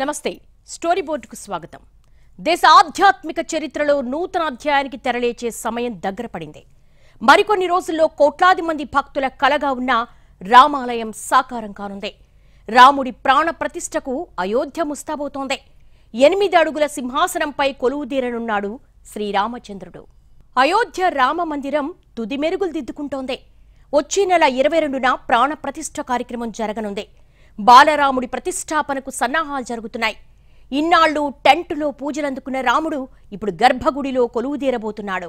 నమస్తే స్టోరీ బోర్డుకు స్వాగతం దేశ ఆధ్యాత్మిక చరిత్రలో నూతన అధ్యాయానికి తెరలేచే సమయం దగ్గర పడింది మరికొన్ని రోజుల్లో కోట్లాది మంది భక్తుల కలగా ఉన్న రామాలయం సాకారం కానుంది రాముడి ప్రాణ ప్రతిష్టకు అయోధ్య ముస్తాబోతోంది ఎనిమిది అడుగుల సింహాసనంపై కొలువుదీరనున్నాడు శ్రీరామచంద్రుడు అయోధ్య రామ మందిరం తుది మెరుగులు దిద్దుకుంటోంది వచ్చే నెల ఇరవై రెండున ప్రాణ కార్యక్రమం జరగనుంది బాలరాముడి ప్రతిష్టాపనకు సన్నాహాలు జరుగుతున్నాయి ఇన్నాళ్లు టెంటులో పూజలందుకున్న రాముడు ఇప్పుడు గర్భగుడిలో కొలువుదీరబోతున్నాడు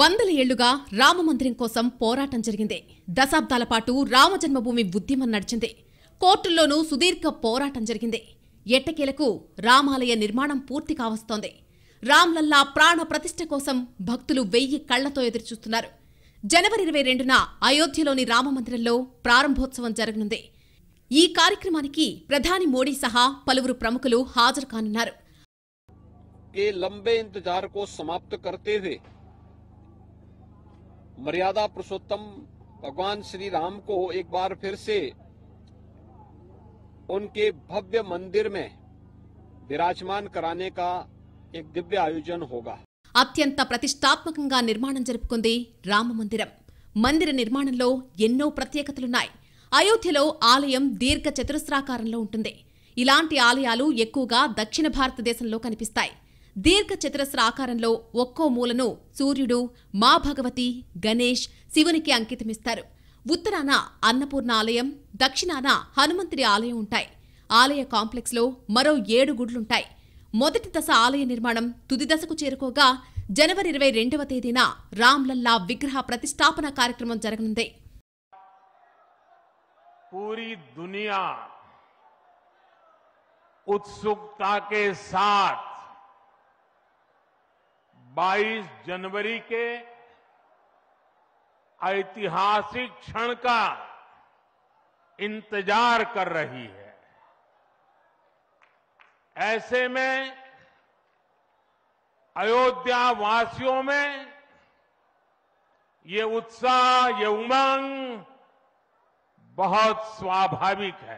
వందల ఏళ్లుగా రామమందిరం కోసం పోరాటం జరిగింది దశాబ్దాల పాటు రామజన్మభూమి ఉద్యమం నడిచింది కోర్టుల్లోనూ సుదీర్ఘ పోరాటం జరిగింది ఎట్టకేలకు రామాలయ నిర్మాణం పూర్తి కావస్తోంది రామ్లల్లా ప్రాణ ప్రతిష్ఠ కోసం భక్తులు వెయ్యి కళ్లతో ఎదురుచూస్తున్నారు జనవరి ఇరవై రెండున అయోధ్యలోని రామమందిరంలో ప్రారంభోత్సవం జరగనుంది ఈ కార్యక్రమానికి ప్రధానమంత్రి మోడీ సహా పలువురు ప్రముఖులు హాజరు కావన్నారు. కే لمبے इंतजारకోస్ সমাপ্ত karteve మర్యాద ప్రసూత్తం భగవాన్ శ్రీరామ్ కో ఒక బార్ ఫిర్సే unke bhavya mandir me virajman karane ka ek divya aayojan hoga. అత్యంత ప్రతిష్టాత్మకంగా నిర్మాణం జరుగుకొంది రామమందిరం. మందిర్ నిర్మాణంలో ఎన్నో ప్రత్యేకతలు ఉన్నాయి. అయోధ్యలో ఆలయం దీర్ఘ చతురస్రాకారంలో ఉంటుంది ఇలాంటి ఆలయాలు ఎక్కువగా దక్షిణ భారతదేశంలో కనిపిస్తాయి దీర్ఘ చతురస్ర ఆకారంలో ఒక్కో మూలను సూర్యుడు మా భగవతి గణేష్ శివునికి అంకితమిస్తారు ఉత్తరాన అన్నపూర్ణ ఆలయం దక్షిణాన హనుమంతుడి ఆలయం ఉంటాయి ఆలయ కాంప్లెక్స్లో మరో ఏడు గుడ్లుంటాయి మొదటి దశ ఆలయ నిర్మాణం తుది దశకు చేరుకోగా జనవరి ఇరవై రెండవ తేదీన రామ్లల్లా విగ్రహ ప్రతిష్టాపన కార్యక్రమం జరగనుంది पूरी दुनिया उत्सुकता के साथ 22 जनवरी के ऐतिहासिक क्षण का इंतजार कर रही है ऐसे में अयोध्या वासियों में ये उत्साह ये उमंग बहुत स्वाभाविक है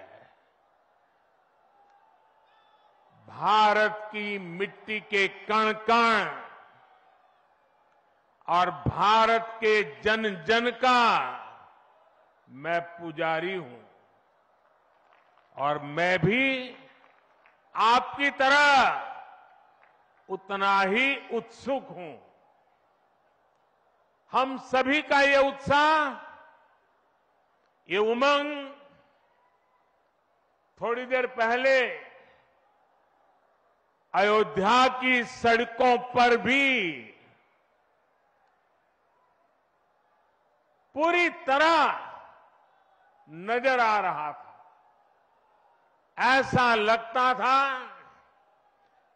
भारत की मिट्टी के कण कण और भारत के जन जन का मैं पुजारी हूं और मैं भी आपकी तरह उतना ही उत्सुक हूं हम सभी का ये उत्साह ये उमंग थोड़ी देर पहले अयोध्या की सड़कों पर भी पूरी तरह नजर आ रहा था ऐसा लगता था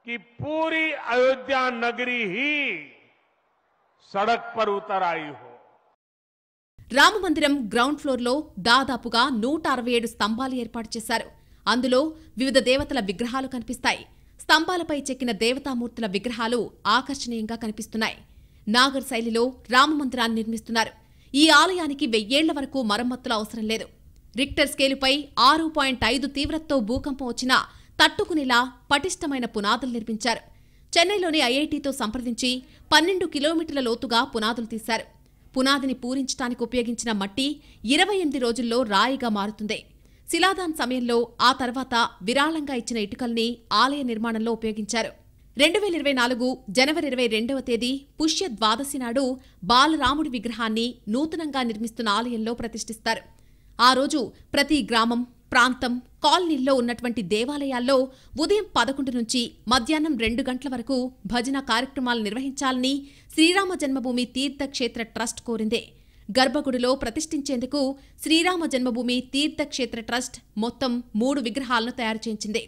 कि पूरी अयोध्या नगरी ही सड़क पर उतर आई हो రామమందిరం గ్రౌండ్ ఫ్లోర్లో దాదాపుగా నూట అరవై ఏడు స్తంభాలు ఏర్పాటు చేశారు అందులో వివిధ దేవతల విగ్రహాలు కనిపిస్తాయి స్తంభాలపై చెక్కిన దేవతామూర్తుల విగ్రహాలు ఆకర్షణీయంగా కనిపిస్తున్నాయి నాగర్ శైలిలో రామమందిరాన్ని నిర్మిస్తున్నారు ఈ ఆలయానికి వెయ్యేళ్ల వరకు మరమ్మత్తుల అవసరం లేదు రిక్టర్ స్కేలుపై ఆరు పాయింట్ ఐదు తీవ్రతతో భూకంపం వచ్చినా తట్టుకునేలా పటిష్టమైన పునాదులు నిర్మించారు చెన్నైలోని ఐఐటితో సంప్రదించి పన్నెండు కిలోమీటర్ల లోతుగా పునాదులు తీశారు పునాదిని పూరించడానికి ఉపయోగించిన మట్టి ఇరవై ఎనిమిది రోజుల్లో రాయిగా మారుతుంది శిలాదాన్ సమయంలో ఆ తర్వాత విరాళంగా ఇచ్చిన ఇటుకల్ని ఆలయ నిర్మాణంలో ఉపయోగించారు రెండు వేల ఇరవై నాలుగు జనవరి ఇరవై రెండవ తేదీ పుష్య ద్వాదశి నాడు బాలరాముడి విగ్రహాన్ని నూతనంగా నిర్మిస్తున్న ఆలయంలో ప్రతిష్ఠిస్తారు ఆ రోజు ప్రతి గ్రామం ప్రాంతం కాలనీల్లో ఉన్నటువంటి దేవాలయాల్లో ఉదయం పదకొండు నుంచి మధ్యాహ్నం రెండు గంటల వరకు భజన కార్యక్రమాలు నిర్వహించాలని శ్రీరామ జన్మభూమి తీర్థక్షేత్ర ట్రస్ట్ కోరిందే గర్భగుడిలో ప్రతిష్ఠించేందుకు శ్రీరామ జన్మభూమి తీర్థక్షేత్ర ట్రస్ట్ మొత్తం మూడు విగ్రహాలను తయారు చేయించింది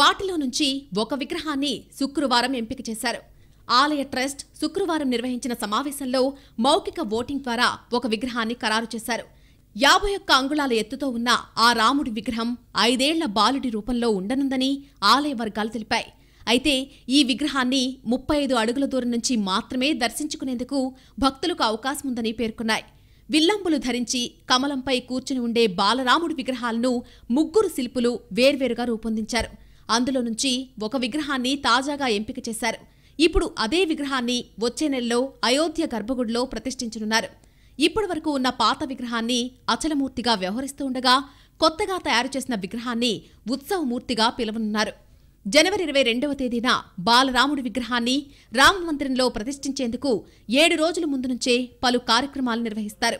వాటిలో నుంచి ఒక విగ్రహాన్ని శుక్రవారం ఎంపిక చేశారు ఆలయ ట్రస్ట్ శుక్రవారం నిర్వహించిన సమావేశంలో మౌఖిక ఓటింగ్ ద్వారా ఒక విగ్రహాన్ని ఖరారు చేశారు యాభై ఒక్క అంగుళాల ఎత్తుతో ఉన్న ఆ రాముడి విగ్రహం ఐదేళ్ల బాలుడి రూపంలో ఉండనుందని ఆలయ వర్గాలు తెలిపాయి అయితే ఈ విగ్రహాన్ని ముప్పై ఐదు అడుగుల దూరం నుంచి మాత్రమే దర్శించుకునేందుకు భక్తులకు అవకాశం ఉందని పేర్కొన్నాయి విల్లంబులు ధరించి కమలంపై కూర్చుని ఉండే బాలరాముడి విగ్రహాలను ముగ్గురు శిల్పులు వేర్వేరుగా రూపొందించారు అందులో నుంచి ఒక విగ్రహాన్ని తాజాగా ఎంపిక చేశారు ఇప్పుడు అదే విగ్రహాన్ని వచ్చే నెలలో అయోధ్య గర్భగుడిలో ప్రతిష్ఠించనున్నారు ఇప్పటి వరకు ఉన్న పాత విగ్రహాన్ని అచలమూర్తిగా వ్యవహరిస్తూ ఉండగా కొత్తగా తయారు చేసిన విగ్రహాన్ని ఉత్సవమూర్తిగా పిలవనున్నారు జనవరి ఇరవై రెండవ తేదీన బాలరాముడి విగ్రహాన్ని రామమందిరంలో ప్రతిష్ఠించేందుకు ఏడు రోజుల ముందు నుంచే పలు కార్యక్రమాలు నిర్వహిస్తారు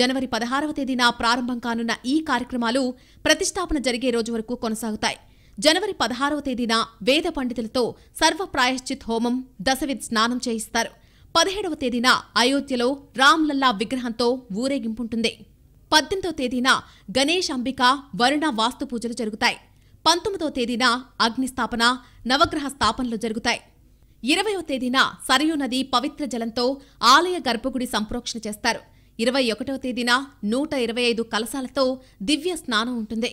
జనవరి పదహారవ తేదీన ప్రారంభం కానున్న ఈ కార్యక్రమాలు ప్రతిష్టాపన జరిగే రోజు వరకు కొనసాగుతాయి జనవరి పదహారవ తేదీన వేద పండితులతో సర్వ ప్రాయశ్చిత్ హోమం దశవిధ్ స్నానం చేయిస్తారు పదిహేడవ తేదీన అయోధ్యలో రామ్లల్లా విగ్రహంతో ఊరేగింపుంటుంది పద్దెనిమిదవ తేదీన గణేష్ అంబిక వరుణ వాస్తు పూజలు జరుగుతాయి పంతొమ్మిదవ తేదీన అగ్నిస్థాపన నవగ్రహ స్థాపనలు జరుగుతాయి ఇరవయో తేదీన సరయూ నది పవిత్ర జలంతో ఆలయ గర్భగుడి సంప్రోక్షణ చేస్తారు ఇరవై ఒకటవ తేదీన నూట ఇరవై ఐదు కలశాలతో దివ్య స్నానం ఉంటుంది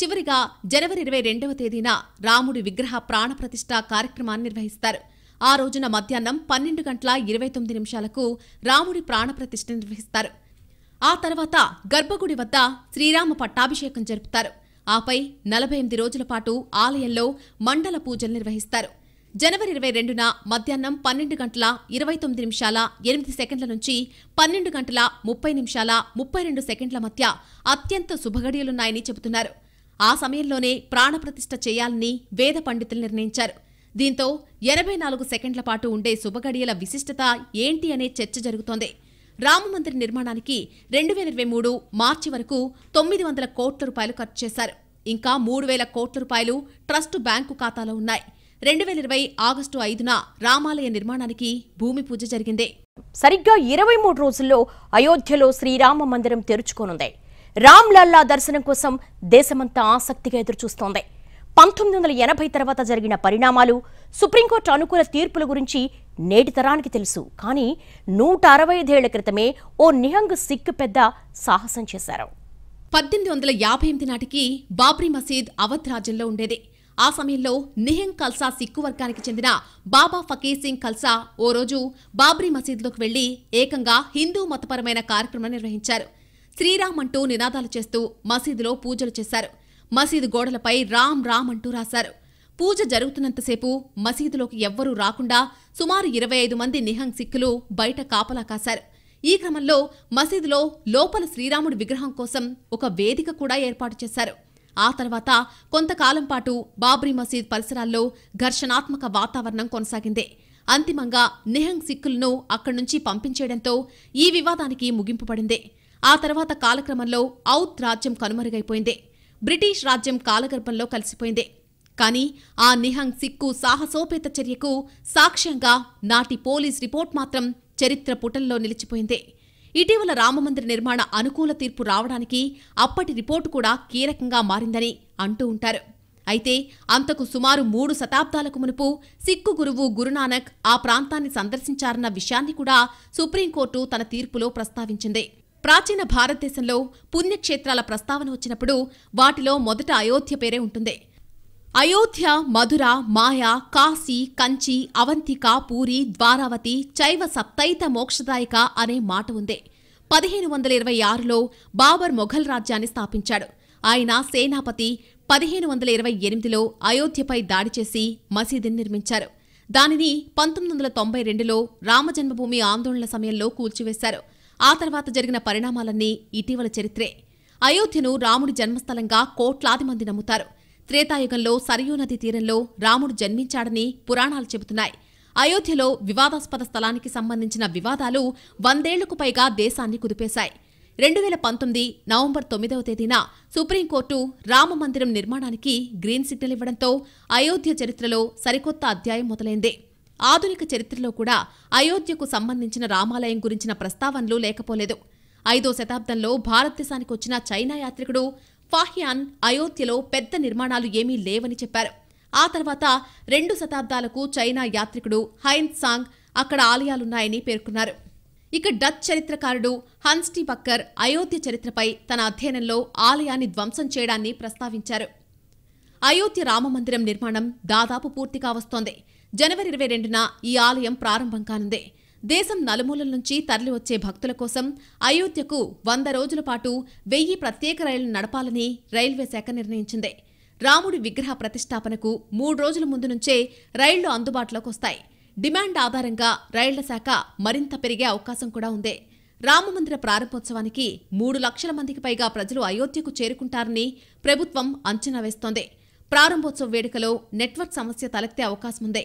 చివరిగా జనవరి ఇరవై రెండవ తేదీన రాముడి విగ్రహ ప్రాణప్రతిష్ఠ కార్యక్రమాన్ని నిర్వహిస్తారు ఆ రోజున మధ్యాహ్నం పన్నెండు గంటల ఇరవై తొమ్మిది నిమిషాలకు రాముడి ప్రాణప్రతిష్ఠ నిర్వహిస్తారు ఆ తర్వాత గర్భగుడి వద్ద శ్రీరామ పట్టాభిషేకం జరుపుతారు ఆపై నలభై ఎనిమిది రోజుల పాటు ఆలయంలో మండల పూజలు నిర్వహిస్తారు జనవరి ఇరవై రెండున మధ్యాహ్నం పన్నెండు గంటల ఇరవై తొమ్మిది నిమిషాల ఎనిమిది సెకండ్ల నుంచి పన్నెండు గంటల ముప్పై నిమిషాల ముప్పై రెండు సెకండ్ల మధ్య అత్యంత శుభగడియలున్నాయని చెబుతున్నారు ఆ సమయంలోనే ప్రాణప్రతిష్ఠ చేయాలని వేద పండితులు నిర్ణయించారు దీంతో ఎనభై నాలుగు సెకండ్ల పాటు ఉండే శుభగడియల విశిష్టత ఏంటి అనే చర్చ జరుగుతోంది రామమందిర్ నిర్మాణానికి రెండు వేల ఇరవై మూడు మార్చి వరకు తొమ్మిది వందల కోట్ల రూపాయలు ఖర్చు చేశారు ఇంకా మూడు వేల కోట్ల రూపాయలు ట్రస్టు బ్యాంకు ఖాతాలో ఉన్నాయి రెండు వేల ఇరవై ఆగస్టు ఐదున రామాలయ నిర్మాణానికి భూమి పూజ జరిగింది సరిగ్గా ఇరవై మూడు రోజుల్లో అయోధ్యలో శ్రీరామ మందిరం తెరుచుకోనుంది రామ్లల్లా దర్శనం కోసం దేశమంతా ఆసక్తిగా ఎదురుచూస్తోంది పంతొమ్మిది వందల ఎనభై తర్వాత జరిగిన పరిణామాలు సుప్రీంకోర్టు అనుకూల తీర్పుల గురించి నేటి తరానికి తెలుసు కానీ నూట అరవై ఐదేళ్ల క్రితమే ఓ నిహంగ్ సిక్కు పెద్ద సాహసం చేశారు పద్దెనిమిది వందల యాభై ఎనిమిది నాటికి బాబ్రీ మసీద్ అవధ్ రాజ్యంలో ఉండేది ఆ సమయంలో నిహంగ్ కల్సా సిక్కు వర్గానికి చెందిన బాబా ఫకీర్ సింగ్ కల్సా ఓ రోజు బాబ్రీ మసీద్లోకి వెళ్లి ఏకంగా హిందూ మతపరమైన కార్యక్రమం నిర్వహించారు శ్రీరామ్ అంటూ నినాదాలు చేస్తూ మసీదులో పూజలు చేశారు మసీదు గోడలపై రామ్ రామ్ అంటూ రాశారు పూజ జరుగుతున్నంతసేపు మసీదులోకి ఎవ్వరూ రాకుండా సుమారు ఇరవై ఐదు మంది నిహంగ్ సిక్కులు బయట కాపలా కాశారు ఈ క్రమంలో మసీదులో లోపల శ్రీరాముడి విగ్రహం కోసం ఒక వేదిక కూడా ఏర్పాటు చేశారు ఆ తర్వాత కొంతకాలం పాటు బాబ్రీ మసీద్ పరిసరాల్లో ఘర్షణాత్మక వాతావరణం కొనసాగింది అంతిమంగా నిహంగ్ సిక్కులను అక్కడి నుంచి పంపించేయడంతో ఈ వివాదానికి ముగింపు పడింది ఆ తర్వాత కాలక్రమంలో ఔత్ రాజ్యం కనుమరుగైపోయింది బ్రిటిష్ రాజ్యం కాలగర్భంలో కలిసిపోయింది కానీ ఆ నిహంగ్ సిక్కు సాహసోపేత చర్యకు సాక్ష్యంగా నాటి పోలీస్ రిపోర్ట్ మాత్రం చరిత్ర పుటల్లో నిలిచిపోయింది ఇటీవల రామమందిర నిర్మాణ అనుకూల తీర్పు రావడానికి అప్పటి రిపోర్టు కూడా కీలకంగా మారిందని అంటూ ఉంటారు అయితే అంతకు సుమారు మూడు శతాబ్దాలకు మునుపు సిక్కు గురువు గురునానక్ ఆ ప్రాంతాన్ని సందర్శించారన్న విషయాన్ని కూడా సుప్రీంకోర్టు తన తీర్పులో ప్రస్తావించింది ప్రాచీన భారతదేశంలో పుణ్యక్షేత్రాల ప్రస్తావన వచ్చినప్పుడు వాటిలో మొదట అయోధ్య పేరే ఉంటుంది అయోధ్య మధుర మాయా కాశీ కంచి అవంతిక పూరి ద్వారావతి చైవ సప్తైత మోక్షదాయక అనే మాట ఉంది పదిహేను వందల ఇరవై ఆరులో బాబర్ మొఘల్ రాజ్యాన్ని స్థాపించాడు ఆయన సేనాపతి పదిహేను వందల ఇరవై ఎనిమిదిలో అయోధ్యపై దాడి చేసి మసీదుని నిర్మించారు దానిని పంతొమ్మిది వందల తొంభై రెండులో రామజన్మభూమి ఆందోళనల సమయంలో కూల్చివేశారు ఆ తర్వాత జరిగిన పరిణామాలన్నీ ఇటీవల చరిత్రే అయోధ్యను రాముడి జన్మస్థలంగా కోట్లాది మంది నమ్ముతారు త్రేతాయుగంలో సరయూ నది తీరంలో రాముడు జన్మించాడని పురాణాలు చెబుతున్నాయి అయోధ్యలో వివాదాస్పద స్థలానికి సంబంధించిన వివాదాలు వందేళ్లకు పైగా దేశాన్ని కుదిపేశాయి రెండు వేల పంతొమ్మిది నవంబర్ తొమ్మిదవ తేదీన సుప్రీంకోర్టు రామ మందిరం నిర్మాణానికి గ్రీన్ సిగ్నల్ ఇవ్వడంతో అయోధ్య చరిత్రలో సరికొత్త అధ్యాయం మొదలైంది ఆధునిక చరిత్రలో కూడా అయోధ్యకు సంబంధించిన రామాలయం గురించిన ప్రస్తావనలు లేకపోలేదు ఐదో శతాబ్దంలో భారతదేశానికి వచ్చిన చైనా యాత్రికుడు ఫాహ్యాన్ అయోధ్యలో పెద్ద నిర్మాణాలు ఏమీ లేవని చెప్పారు ఆ తర్వాత రెండు శతాబ్దాలకు చైనా యాత్రికుడు హైన్ సాంగ్ అక్కడ ఆలయాలున్నాయని పేర్కొన్నారు ఇక డచ్ చరిత్రకారుడు హన్స్టీ బక్కర్ అయోధ్య చరిత్రపై తన అధ్యయనంలో ఆలయాన్ని ధ్వంసం చేయడాన్ని ప్రస్తావించారు అయోధ్య రామమందిరం నిర్మాణం దాదాపు పూర్తి వస్తోంది జనవరి ఇరవై రెండున ఈ ఆలయం ప్రారంభం కానుందే దేశం నలుమూలల నుంచి తరలివచ్చే భక్తుల కోసం అయోధ్యకు వంద రోజుల పాటు వెయ్యి ప్రత్యేక రైళ్లు నడపాలని రైల్వే శాఖ నిర్ణయించింది రాముడి విగ్రహ ప్రతిష్టాపనకు మూడు రోజుల ముందు నుంచే రైళ్లు అందుబాటులోకి వస్తాయి డిమాండ్ ఆధారంగా రైళ్ల శాఖ మరింత పెరిగే అవకాశం కూడా ఉంది రామమందిర ప్రారంభోత్సవానికి మూడు లక్షల మందికి పైగా ప్రజలు అయోధ్యకు చేరుకుంటారని ప్రభుత్వం అంచనా వేస్తోంది ప్రారంభోత్సవ వేడుకలో నెట్వర్క్ సమస్య తలెత్తే అవకాశముందే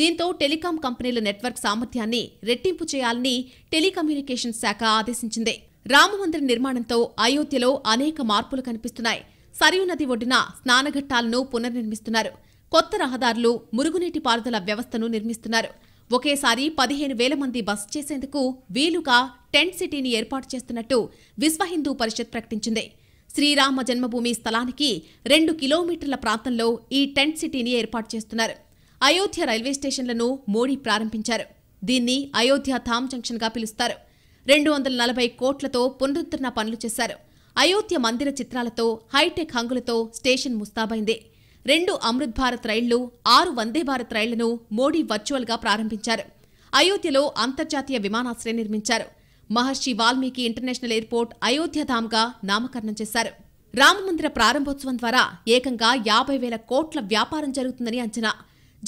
దీంతో టెలికాం కంపెనీల నెట్వర్క్ సామర్థ్యాన్ని రెట్టింపు చేయాలని టెలికమ్యూనికేషన్ శాఖ ఆదేశించింది రామమందిర నిర్మాణంతో అయోధ్యలో అనేక మార్పులు కనిపిస్తున్నాయి సరియు నది ఒడ్డున స్నానఘట్టాలను పునర్నిర్మిస్తున్నారు కొత్త రహదారులు మురుగునీటి పారుదల వ్యవస్థను నిర్మిస్తున్నారు ఒకేసారి పదిహేను వేల మంది బస్ చేసేందుకు వీలుగా టెంట్ సిటీని ఏర్పాటు చేస్తున్నట్టు విశ్వ హిందూ పరిషత్ ప్రకటించింది శ్రీరామ జన్మభూమి స్థలానికి రెండు కిలోమీటర్ల ప్రాంతంలో ఈ టెంట్ సిటీని ఏర్పాటు చేస్తున్నారు అయోధ్య రైల్వే స్టేషన్లను మోడీ ప్రారంభించారు దీన్ని అయోధ్య థామ్ గా పిలుస్తారు రెండు వందల నలభై కోట్లతో పునరుద్ధరణ పనులు చేశారు అయోధ్య మందిర చిత్రాలతో హైటెక్ హంగులతో స్టేషన్ ముస్తాబైంది రెండు అమృత్ భారత్ రైళ్లు ఆరు వందే భారత్ రైళ్లను మోడీ వర్చువల్గా ప్రారంభించారు అయోధ్యలో అంతర్జాతీయ విమానాశ్రయం నిర్మించారు మహర్షి వాల్మీకి ఇంటర్నేషనల్ ఎయిర్పోర్ట్ అయోధ్యధామ్గా నామకరణం చేశారు రామమందిర ప్రారంభోత్సవం ద్వారా ఏకంగా యాభై వేల కోట్ల వ్యాపారం జరుగుతుందని అంచనా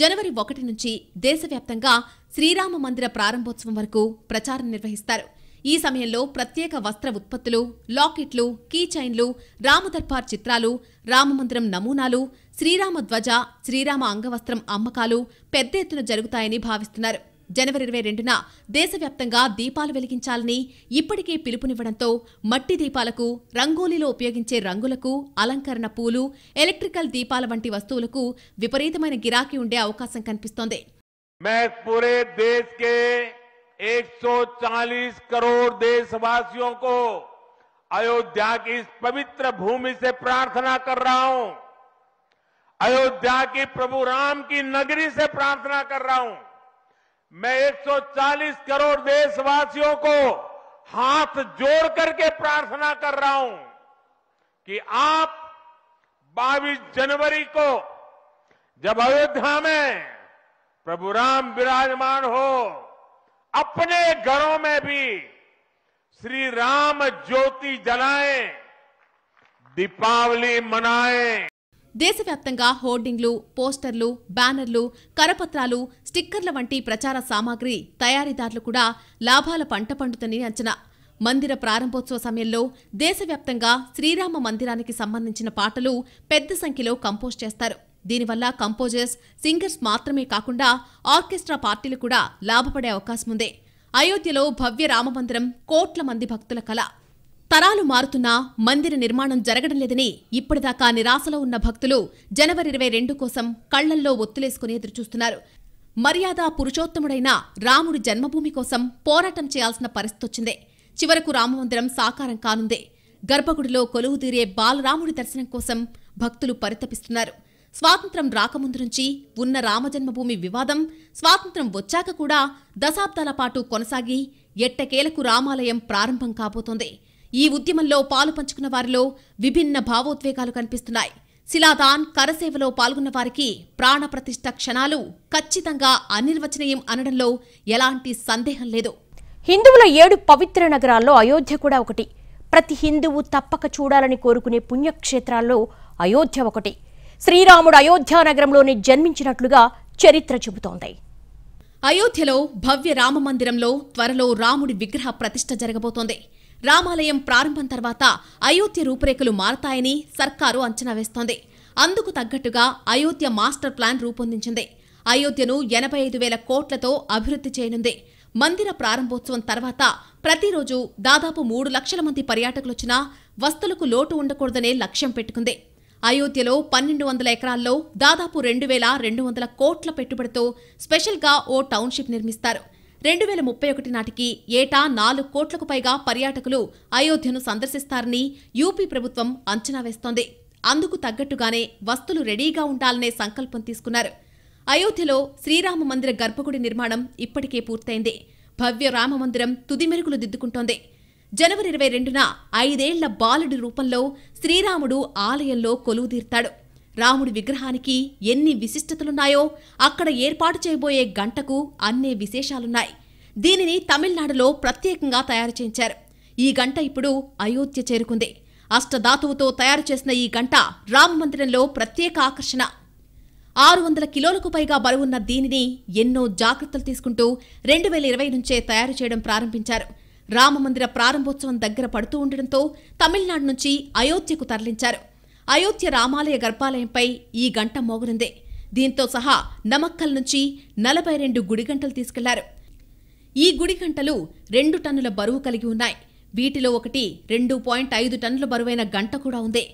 జనవరి ఒకటి నుంచి దేశవ్యాప్తంగా శ్రీరామ మందిర ప్రారంభోత్సవం వరకు ప్రచారం నిర్వహిస్తారు ఈ సమయంలో ప్రత్యేక వస్త్ర ఉత్పత్తులు లాకెట్లు కీ చైన్లు రామదర్బార్ చిత్రాలు రామమందిరం నమూనాలు శ్రీరామ ధ్వజ శ్రీరామ అంగవస్త్రం అమ్మకాలు పెద్ద ఎత్తున జరుగుతాయని భావిస్తున్నారు జనవరి ఇరవై రెండున దేశవ్యాప్తంగా దీపాలు వెలిగించాలని ఇప్పటికే పిలుపునివ్వడంతో మట్టి దీపాలకు రంగోలీలో ఉపయోగించే రంగులకు అలంకరణ పూలు ఎలక్ట్రికల్ దీపాల వంటి వస్తువులకు విపరీతమైన గిరాకీ ఉండే అవకాశం కనిపిస్తోంది एक सौ चालीस करोड़ देशवासियों को अयोध्या की इस पवित्र भूमि मैं 140 करोड़ देशवासियों को हाथ जोड़ करके प्रार्थना कर रहा हूं कि आप 22 जनवरी को जब अयोध्या में प्रभु राम विराजमान हो अपने घरों में भी श्री राम ज्योति जलाएं दीपावली मनाएं దేశవ్యాప్తంగా హోర్డింగ్లు పోస్టర్లు బ్యానర్లు కరపత్రాలు స్టిక్కర్ల వంటి ప్రచార సామాగ్రి తయారీదారులు కూడా లాభాల పంట పండుతని అంచనా మందిర ప్రారంభోత్సవ సమయంలో దేశవ్యాప్తంగా శ్రీరామ మందిరానికి సంబంధించిన పాటలు పెద్ద సంఖ్యలో కంపోజ్ చేస్తారు దీనివల్ల కంపోజర్స్ సింగర్స్ మాత్రమే కాకుండా ఆర్కెస్ట్రా పార్టీలు కూడా లాభపడే అవకాశముందే అయోధ్యలో భవ్య రామమందిరం కోట్ల మంది భక్తుల కళ తరాలు మారుతున్నా మందిర నిర్మాణం జరగడం లేదని ఇప్పటిదాకా నిరాశలో ఉన్న భక్తులు జనవరి ఇరవై రెండు కోసం కళ్లల్లో ఒత్తులేసుకుని ఎదురుచూస్తున్నారు మర్యాద పురుషోత్తముడైన రాముడి జన్మభూమి కోసం పోరాటం చేయాల్సిన పరిస్థితి వచ్చిందే చివరకు రామమందిరం సాకారం కానుందే గర్భగుడిలో కొలువుదీరే బాలరాముడి దర్శనం కోసం భక్తులు పరితపిస్తున్నారు స్వాతంత్రం రాకముందు నుంచి ఉన్న రామజన్మభూమి వివాదం స్వాతంత్రం వచ్చాక కూడా దశాబ్దాల పాటు కొనసాగి ఎట్టకేలకు రామాలయం ప్రారంభం కాబోతోంది ఈ ఉద్యమంలో పాలు పంచుకున్న వారిలో విభిన్న భావోద్వేగాలు కనిపిస్తున్నాయి శిలాదాన్ కరసేవలో పాల్గొన్న వారికి ప్రాణప్రతిష్ఠ క్షణాలు ఖచ్చితంగా అనిర్వచనీయం అనడంలో ఎలాంటి సందేహం లేదు హిందువుల ఏడు పవిత్ర నగరాల్లో అయోధ్య కూడా ఒకటి ప్రతి హిందువు తప్పక చూడాలని కోరుకునే పుణ్యక్షేత్రాల్లో అయోధ్య ఒకటి శ్రీరాముడు అయోధ్య నగరంలోనే జన్మించినట్లుగా చరిత్ర చెబుతోంది అయోధ్యలో భవ్య రామ మందిరంలో త్వరలో రాముడి విగ్రహ ప్రతిష్ఠ జరగబోతోంది రామాలయం ప్రారంభం తర్వాత అయోధ్య రూపురేఖలు మారతాయని సర్కారు అంచనా వేస్తోంది అందుకు తగ్గట్టుగా అయోధ్య మాస్టర్ ప్లాన్ రూపొందించింది అయోధ్యను ఎనభై ఐదు వేల కోట్లతో అభివృద్ధి చేయనుంది మందిర ప్రారంభోత్సవం తర్వాత ప్రతిరోజు దాదాపు మూడు లక్షల మంది పర్యాటకులొచ్చినా వస్తువులకు లోటు ఉండకూడదనే లక్ష్యం పెట్టుకుంది అయోధ్యలో పన్నెండు వందల ఎకరాల్లో దాదాపు రెండు వేల రెండు వందల కోట్ల పెట్టుబడితో స్పెషల్గా ఓ టౌన్షిప్ నిర్మిస్తారు రెండు వేల ముప్పై ఒకటి నాటికి ఏటా నాలుగు కోట్లకు పైగా పర్యాటకులు అయోధ్యను సందర్శిస్తారని యూపీ ప్రభుత్వం అంచనా వేస్తోంది అందుకు తగ్గట్టుగానే వస్తులు రెడీగా ఉండాలనే సంకల్పం తీసుకున్నారు అయోధ్యలో శ్రీరామ మందిర గర్భగుడి నిర్మాణం ఇప్పటికే పూర్తయింది భవ్య రామ మందిరం తుది మెరుగులు దిద్దుకుంటోంది జనవరి ఇరవై రెండున ఐదేళ్ల బాలుడి రూపంలో శ్రీరాముడు ఆలయంలో తీర్తాడు రాముడి విగ్రహానికి ఎన్ని విశిష్టతలున్నాయో అక్కడ ఏర్పాటు చేయబోయే గంటకు అన్నే విశేషాలున్నాయి దీనిని తమిళనాడులో ప్రత్యేకంగా తయారు చేయించారు ఈ గంట ఇప్పుడు అయోధ్య చేరుకుంది అష్టధాతువుతో తయారు చేసిన ఈ గంట రామ మందిరంలో ప్రత్యేక ఆకర్షణ ఆరు వందల కిలోలకు పైగా బరువున్న దీనిని ఎన్నో జాగ్రత్తలు తీసుకుంటూ రెండు వేల ఇరవై నుంచే తయారు చేయడం ప్రారంభించారు రామమందిర ప్రారంభోత్సవం దగ్గర పడుతూ ఉండడంతో తమిళనాడు నుంచి అయోధ్యకు తరలించారు అయోధ్య రామాలయ గర్భాలయంపై ఈ గంట మోగనుందే దీంతో సహా నమక్కల్ నుంచి నలభై రెండు గుడిగంటలు తీసుకెళ్లారు ఈ గుడిగంటలు రెండు టన్నుల బరువు కలిగి ఉన్నాయి వీటిలో ఒకటి రెండు పాయింట్ ఐదు టన్నుల బరువైన గంట కూడా ఉంది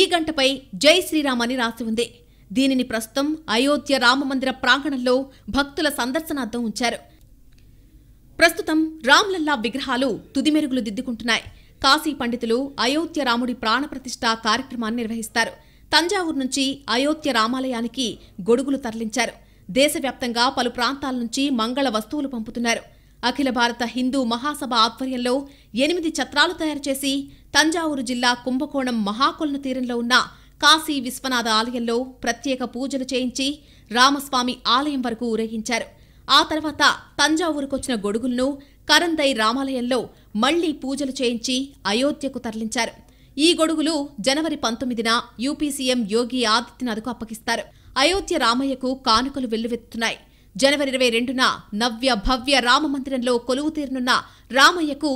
ఈ గంటపై జై శ్రీరామ్ అని రాసి ఉంది దీనిని ప్రస్తుతం అయోధ్య రామమందిర ప్రాంగణంలో భక్తుల సందర్శనార్థం ఉంచారు ప్రస్తుతం రామ్లల్లా విగ్రహాలు తుదిమెరుగులు దిద్దుకుంటున్నాయి కాశీ పండితులు అయోధ్య రాముడి ప్రాణప్రతిష్ట కార్యక్రమాన్ని నిర్వహిస్తారు తంజావూరు నుంచి అయోధ్య రామాలయానికి గొడుగులు తరలించారు దేశవ్యాప్తంగా పలు ప్రాంతాల నుంచి మంగళ వస్తువులు పంపుతున్నారు అఖిల భారత హిందూ మహాసభ ఆధ్వర్యంలో ఎనిమిది చత్రాలు తయారు చేసి తంజావూరు జిల్లా కుంభకోణం మహాకొలను తీరంలో ఉన్న కాశీ విశ్వనాథ ఆలయంలో ప్రత్యేక పూజలు చేయించి రామస్వామి ఆలయం వరకు ఊరేగించారు ఆ తర్వాత తంజావూరుకొచ్చిన గొడుగులను కరందై రామాలయంలో మళ్లీ పూజలు చేయించి అయోధ్యకు తరలించారు ఈ గొడుగులు జనవరి పంతొమ్మిదిన యూపీ సీఎం యోగి ఆదిత్యనాథ్కు అప్పగిస్తారు అయోధ్య రామయ్యకు కానుకలు వెల్లువెత్తుతున్నాయి జనవరి ఇరవై రెండున నవ్య భవ్య రామ మందిరంలో కొలువు తీరనున్న రామయ్యకు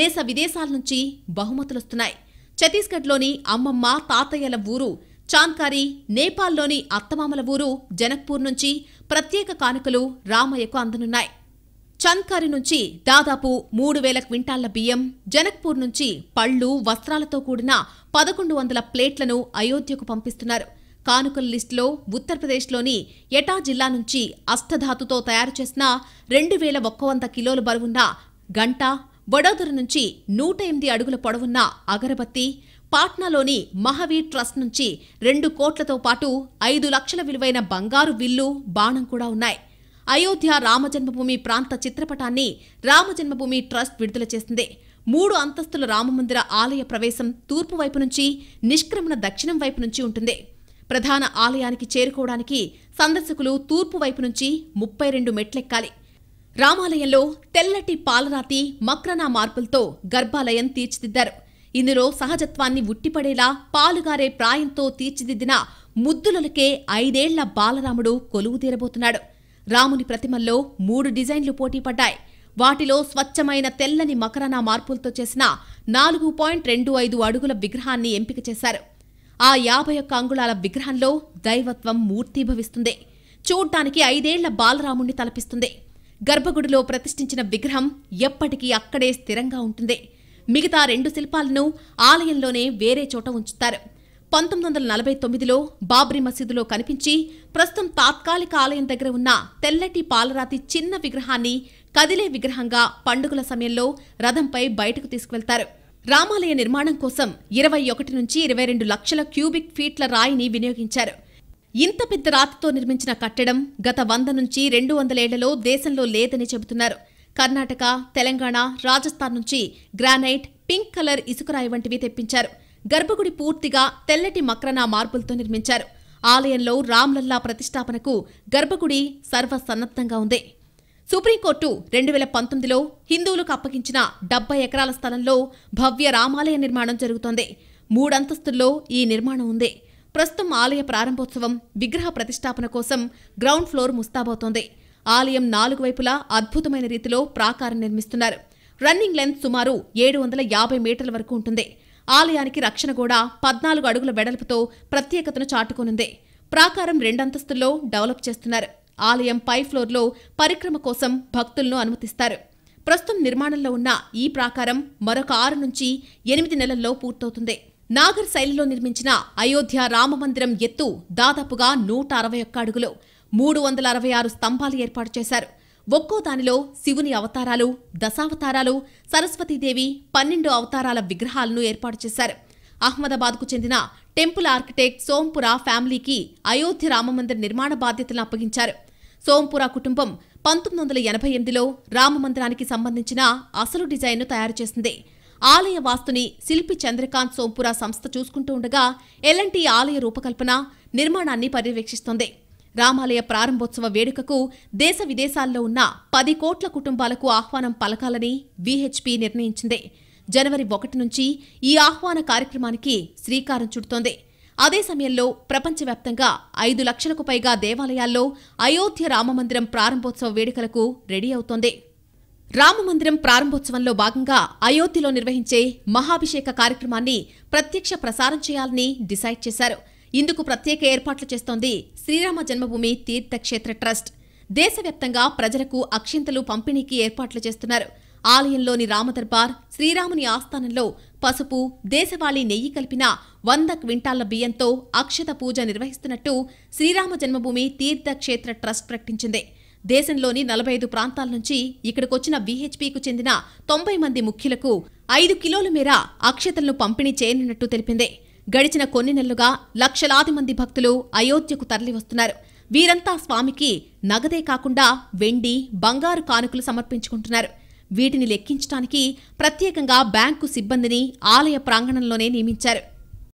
దేశ విదేశాల నుంచి బహుమతులొస్తున్నాయి ఛత్తీస్గఢ్లోని అమ్మమ్మ తాతయ్యల ఊరు చాన్కారి నేపాల్లోని అత్తమామల ఊరు జనక్పూర్ నుంచి ప్రత్యేక కానుకలు రామయ్యకు అందనున్నాయి చంద్కారి నుంచి దాదాపు మూడు వేల క్వింటాళ్ల బియ్యం జనక్పూర్ నుంచి పళ్లు వస్త్రాలతో కూడిన పదకొండు వందల ప్లేట్లను అయోధ్యకు పంపిస్తున్నారు కానుకల లిస్టులో ఉత్తరప్రదేశ్లోని ఎటా జిల్లా నుంచి అష్టధాతుతో తయారు చేసిన రెండు వేల ఒక్క వంద కిలోల బరువున్న గంట వడోదర నుంచి నూట ఎనిమిది అడుగుల పొడవున్న అగరబత్తి పాట్నాలోని మహావీర్ ట్రస్ట్ నుంచి రెండు కోట్లతో పాటు ఐదు లక్షల విలువైన బంగారు విల్లు బాణం కూడా ఉన్నాయి అయోధ్య రామజన్మభూమి ప్రాంత చిత్రపటాన్ని రామజన్మభూమి ట్రస్ట్ విడుదల చేసింది మూడు అంతస్తుల రామమందిర ఆలయ ప్రవేశం తూర్పు వైపు నుంచి నిష్క్రమణ దక్షిణం వైపు నుంచి ఉంటుంది ప్రధాన ఆలయానికి చేరుకోవడానికి సందర్శకులు తూర్పు వైపు నుంచి ముప్పై రెండు మెట్లెక్కాలి రామాలయంలో తెల్లటి పాలరాతి మక్రనా మార్పులతో గర్భాలయం తీర్చిదిద్దారు ఇందులో సహజత్వాన్ని ఉట్టిపడేలా పాలుగారే ప్రాయంతో తీర్చిదిద్దిన ముద్దులకే ఐదేళ్ల బాలరాముడు కొలువు తీరబోతున్నాడు రాముని ప్రతిమల్లో మూడు డిజైన్లు పోటీపడ్డాయి వాటిలో స్వచ్ఛమైన తెల్లని మకరనా మార్పులతో చేసిన నాలుగు పాయింట్ రెండు ఐదు అడుగుల విగ్రహాన్ని ఎంపిక చేశారు ఆ యాభై ఒక్క అంగుళాల విగ్రహంలో దైవత్వం మూర్తీభవిస్తుంది చూడ్డానికి ఐదేళ్ల బాలరాముణ్ణి తలపిస్తుంది గర్భగుడిలో ప్రతిష్ఠించిన విగ్రహం ఎప్పటికీ అక్కడే స్థిరంగా ఉంటుంది మిగతా రెండు శిల్పాలను ఆలయంలోనే వేరే చోట ఉంచుతారు పంతొమ్మిది వందల నలభై తొమ్మిదిలో బాబ్రీ మసీదులో కనిపించి ప్రస్తుతం తాత్కాలిక ఆలయం దగ్గర ఉన్న తెల్లటి పాలరాతి చిన్న విగ్రహాన్ని కదిలే విగ్రహంగా పండుగల సమయంలో రథంపై బయటకు తీసుకువెళ్తారు రామాలయ నిర్మాణం కోసం ఇరవై ఒకటి నుంచి ఇరవై రెండు లక్షల క్యూబిక్ ఫీట్ల రాయిని వినియోగించారు ఇంత పెద్ద రాతితో నిర్మించిన కట్టడం గత వంద నుంచి రెండు వందలేళ్లలో దేశంలో లేదని చెబుతున్నారు కర్ణాటక తెలంగాణ రాజస్థాన్ నుంచి గ్రానైట్ పింక్ కలర్ ఇసుకరాయి వంటివి తెప్పించారు గర్భగుడి పూర్తిగా తెల్లటి మక్రనా మార్బుల్తో నిర్మించారు ఆలయంలో రామ్లల్లా ప్రతిష్టాపనకు గర్భగుడి సర్వసన్నద్ధంగా ఉంది సుప్రీంకోర్టు రెండు వేల పంతొమ్మిదిలో హిందువులకు అప్పగించిన డెబ్బై ఎకరాల స్థలంలో భవ్య రామాలయ నిర్మాణం జరుగుతోంది మూడంతస్తుల్లో ఈ నిర్మాణం ఉంది ప్రస్తుతం ఆలయ ప్రారంభోత్సవం విగ్రహ ప్రతిష్టాపన కోసం గ్రౌండ్ ఫ్లోర్ ముస్తాబవుతోంది ఆలయం నాలుగు వైపులా అద్భుతమైన రీతిలో ప్రాకారం నిర్మిస్తున్నారు రన్నింగ్ లెంత్ సుమారు ఏడు వందల యాభై మీటర్ల వరకు ఉంటుంది ఆలయానికి రక్షణ కూడా పద్నాలుగు అడుగుల వెడల్పుతో ప్రత్యేకతను చాటుకోనుంది ప్రాకారం రెండంతస్తుల్లో డెవలప్ చేస్తున్నారు ఆలయం పై ఫ్లోర్లో పరిక్రమ కోసం భక్తులను అనుమతిస్తారు ప్రస్తుతం నిర్మాణంలో ఉన్న ఈ ప్రాకారం మరొక ఆరు నుంచి ఎనిమిది నెలల్లో పూర్తవుతుంది నాగర్ శైలిలో నిర్మించిన అయోధ్య రామమందిరం ఎత్తు దాదాపుగా నూట అరవై ఒక్క అడుగులు మూడు వందల అరవై ఆరు స్తంభాలు ఏర్పాటు చేశారు ఒక్కో దానిలో శివుని అవతారాలు దశావతారాలు సరస్వతీదేవి పన్నెండు అవతారాల విగ్రహాలను ఏర్పాటు చేశారు అహ్మదాబాద్కు చెందిన టెంపుల్ ఆర్కిటెక్ట్ సోంపుర ఫ్యామిలీకి అయోధ్య రామమందిర నిర్మాణ బాధ్యతలను అప్పగించారు సోంపుర కుటుంబం పంతొమ్మిది వందల ఎనభై ఎనిమిదిలో రామమందిరానికి సంబంధించిన అసలు డిజైన్ను తయారు చేసింది ఆలయ వాస్తుని శిల్పి చంద్రకాంత్ సోంపుర సంస్థ చూసుకుంటూ ఉండగా ఎల్ఎన్టీ ఆలయ రూపకల్పన నిర్మాణాన్ని పర్యవేక్షిస్తోంది రామాలయ ప్రారంభోత్సవ వేడుకకు దేశ విదేశాల్లో ఉన్న పది కోట్ల కుటుంబాలకు ఆహ్వానం పలకాలని వీహెచ్పీ నిర్ణయించింది జనవరి ఒకటి నుంచి ఈ ఆహ్వాన కార్యక్రమానికి శ్రీకారం చుడుతోంది అదే సమయంలో ప్రపంచవ్యాప్తంగా ఐదు లక్షలకు పైగా దేవాలయాల్లో అయోధ్య రామమందిరం ప్రారంభోత్సవ వేడుకలకు రెడీ అవుతోంది రామమందిరం ప్రారంభోత్సవంలో భాగంగా అయోధ్యలో నిర్వహించే మహాభిషేక కార్యక్రమాన్ని ప్రత్యక్ష ప్రసారం చేయాలని డిసైడ్ చేశారు ఇందుకు ప్రత్యేక ఏర్పాట్లు చేస్తోంది శ్రీరామ జన్మభూమి తీర్థక్షేత్ర ట్రస్ట్ దేశవ్యాప్తంగా ప్రజలకు అక్షింతలు పంపిణీకి ఏర్పాట్లు చేస్తున్నారు ఆలయంలోని రామదర్బార్ శ్రీరాముని ఆస్థానంలో పసుపు దేశవాళీ నెయ్యి కలిపిన వంద క్వింటాళ్ల బియ్యంతో అక్షత పూజ నిర్వహిస్తున్నట్టు శ్రీరామ జన్మభూమి తీర్థక్షేత్ర ట్రస్ట్ ప్రకటించింది దేశంలోని నలభై ఐదు ప్రాంతాల నుంచి ఇక్కడికొచ్చిన బీహెచ్పీకు చెందిన తొంభై మంది ముఖ్యులకు ఐదు కిలోల మేర అక్షతలను పంపిణీ చేయనున్నట్టు తెలిపింది గడిచిన కొన్ని నెలలుగా లక్షలాది మంది భక్తులు అయోధ్యకు తరలివస్తున్నారు వీరంతా స్వామికి నగదే కాకుండా వెండి బంగారు కానుకలు సమర్పించుకుంటున్నారు వీటిని లెక్కించడానికి ప్రత్యేకంగా బ్యాంకు సిబ్బందిని ఆలయ ప్రాంగణంలోనే నియమించారు